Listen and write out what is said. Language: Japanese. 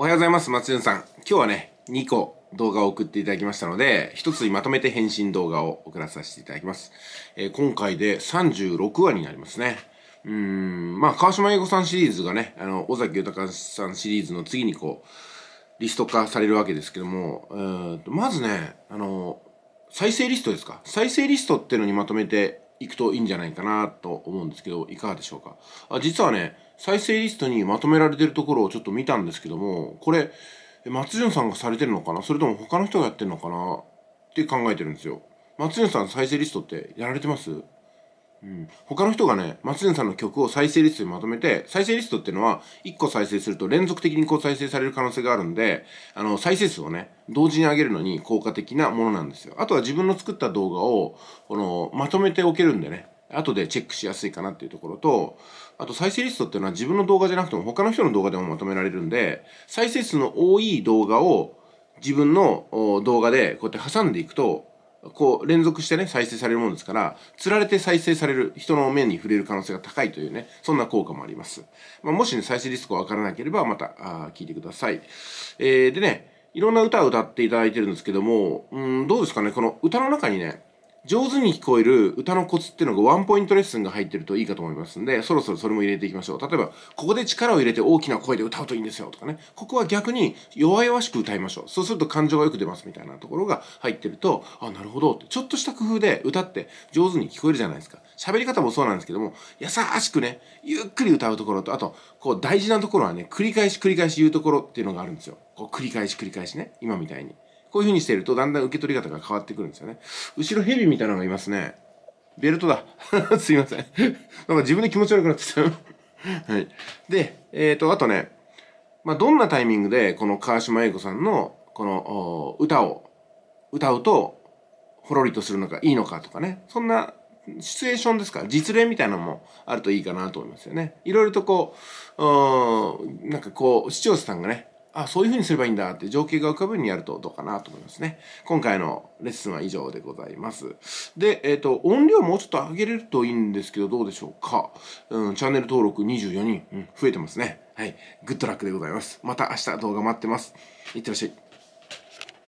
おはようございます、松潤さん。今日はね、2個動画を送っていただきましたので、1つにまとめて返信動画を送らさせていただきます。えー、今回で36話になりますね。うーん、まあ、川島英子さんシリーズがね、あの、尾崎豊さんシリーズの次にこう、リスト化されるわけですけども、うんまずね、あの、再生リストですか。再生リストっていうのにまとめて行くといいんじゃないかなと思うんですけど、いかがでしょうか。あ実はね、再生リストにまとめられてるところをちょっと見たんですけども、これ、松潤さんがされてるのかなそれとも他の人がやってるのかなって考えてるんですよ。松潤さん再生リストってやられてますうん、他の人がね松潤さんの曲を再生リストにまとめて再生リストっていうのは1個再生すると連続的にこう再生される可能性があるんであの再生数をね同時に上げるのに効果的なものなんですよあとは自分の作った動画をこのまとめておけるんでね後でチェックしやすいかなっていうところと、あと再生リストっていうのは自分の動画じゃなくても他の人の動画でもまとめられるんで、再生数の多い動画を自分の動画でこうやって挟んでいくと、こう連続してね再生されるものですからつられて再生される人の面に触れる可能性が高いというねそんな効果もあります、まあ、もしね再生リスクがわからなければまたあ聞いてください、えー、でねいろんな歌を歌っていただいてるんですけども、うん、どうですかねこの歌の中にね上手に聞こえる歌のコツっていうのがワンポイントレッスンが入ってるといいかと思いますんで、そろそろそれも入れていきましょう。例えば、ここで力を入れて大きな声で歌うといいんですよとかね、ここは逆に弱々しく歌いましょう。そうすると感情がよく出ますみたいなところが入ってると、あ、なるほどって、ちょっとした工夫で歌って上手に聞こえるじゃないですか。喋り方もそうなんですけども、優しくね、ゆっくり歌うところと、あと、こう大事なところはね、繰り返し繰り返し言うところっていうのがあるんですよ。こう繰り返し繰り返しね、今みたいに。こういう風にしているとだんだん受け取り方が変わってくるんですよね。後ろ蛇みたいなのがいますね。ベルトだ。すいません。なんか自分で気持ち悪くなってきた。はい。で、えっ、ー、と、あとね、まあ、どんなタイミングでこの川島英子さんのこの歌を歌うとほろりとするのがいいのかとかね。そんなシチュエーションですか実例みたいなのもあるといいかなと思いますよね。いろいろとこう、うん、なんかこう、視聴者さんがね、あそういうふうにすればいいんだって情景が浮かぶようにやるとどうかなと思いますね。今回のレッスンは以上でございます。で、えっ、ー、と、音量もうちょっと上げれるといいんですけど、どうでしょうか。うん、チャンネル登録24人、うん、増えてますね。はい、グッドラックでございます。また明日動画待ってます。いってらっしゃい。